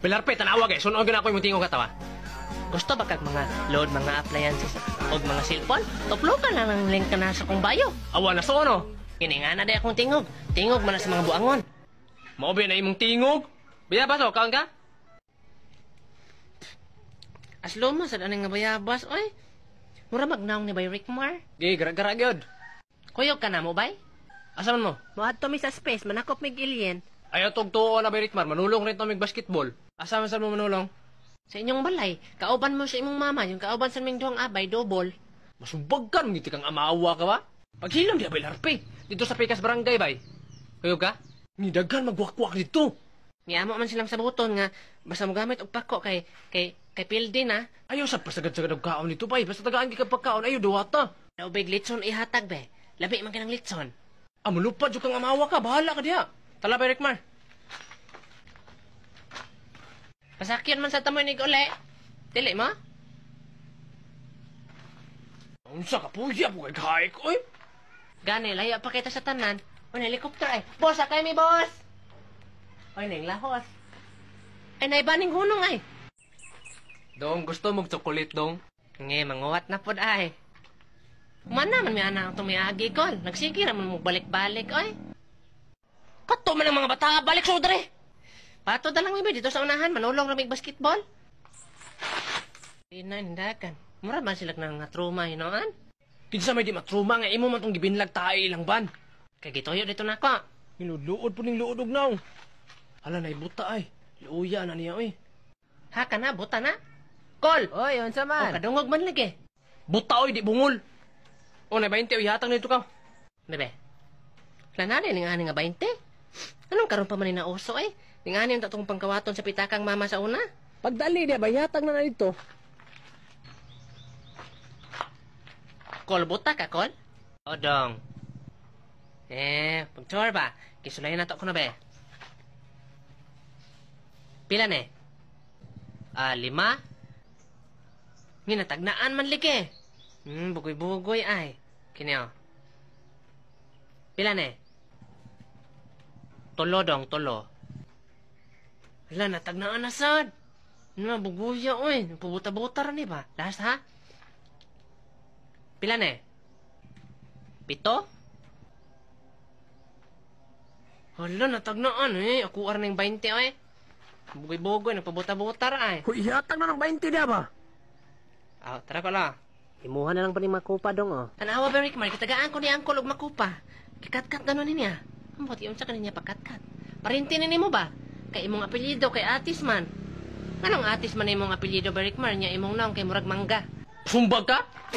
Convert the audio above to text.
Pilarpe, tanawag eh. Sunoon ko na ako yung tingog katawa. Gusto ba kag mga load mga appliances o mga cellphone? Toplo ka na ng link ka na sa kong bayo. Awa na so ano? Ininga na day akong tingog. Tingog man na sa mga buangon. Maobi na imong tingog. Bayabas o, oh, kaon ka? As luma sa anang nga bayabas, oy. Mura magnaong ni bay Rickmar. Gay, gara-gara gyud. Kuyog ka na mo, bay? Asa man mo? Moadto mi sa space, manakop mig ilyen. Ayaw tugtuo na birik manulong rin tamig basketball. Asa man saan mo manulong? Sa inyong balay, kauban mo sa imong mama, yung kauban sa ming duhang abay, double. Masubag ka, ngiti kang amaawa ka ba? Paghilam di abay larpe, dito sa Pikas Barangay bay. Kayo ka? Nidagan magwakwak dito. Niamo man silang sa buton nga, basta mo gamit og pako kay, kay, kay Pildin, na. Ayaw sa pasagad-sagad og kaon nito, bay, basta tagaan ka pagkaon, ayaw duwata. Daw big litson ihatag bay, labi man ka ng litson. Amulupad, yung kang amawa ka, bahala ka diya. Tala ba, Rikmar? Pasakyan man sa tamo ni Gole. Dili mo? Unsa ka po, iya po kay kaik, oy. Gani, layo pa kita sa tanan. O, helicopter ay. Boss, akay mi, boss! Oy, ning lahos. Ay, naibaning hunong ay. Dong, gusto mong tsokolit, dong? Nge, manguwat na pod ay. Kuman naman may anang tumiagi, Gol. Nagsige naman mo balik-balik, oy. Kato man ang mga bata, balik sa udre. Pato lang may dito sa unahan, manulong ramig basketball. Ina, hindakan. Murad man sila ng truma, hinoan? Kinsa may di matruma nga imo man tong gibinlag tayo ilang ban. Kay gitoyo dito na ka. Niluluod po ning luod ugnaw. Hala na ibuta ay. Luuya na niya oy. Ha ka na, buta na. Kol! Oy, unsa man? O kadungog man lagi. Buta oy, di bungol. O, na ba 20 uyatang nito ka. Bebe, Lanari ni nga nga 20? Anong karon pa man ni nauso eh? Tingani unta tong pangkawaton sa pitakang mama sa una. Pagdali niya, bayatag na na dito. Kolbota ka, Kol? Odong. Eh, pagtor ba? Kisulay na to ko na be. Eh? Pila ne? Eh? Ah, lima? Ginatagnaan man like. Eh. Hmm, bugoy-bugoy ay. Kinyo. Pila ne? tulo dong, tulo. Wala, natag na anasad. Ano mga buguya, oy. Pubuta-buta rin, ba? Last, ha? Pila na eh? Pito? Wala, natag na ano eh. Ako ar ng 20, oy. Bugoy-bugoy, nagpabuta-buta ra, ay. Eh. Huy, hatag na ng 20 di ba? Ah, oh, tara la. Imuha na lang pa ni Makupa dong, oh. Anawa, Beric, Mar. Kitagaan ko ni Angkol og Makupa. Kikat-kat ganun niya. Mo ti unsa kaninya pakatkat. Parente ni mo ba? Kay imong apelyido kay Atis man. Anong Atis man imong apelyido Barikmar nya imong naong kay murag mangga. Sumbag ka?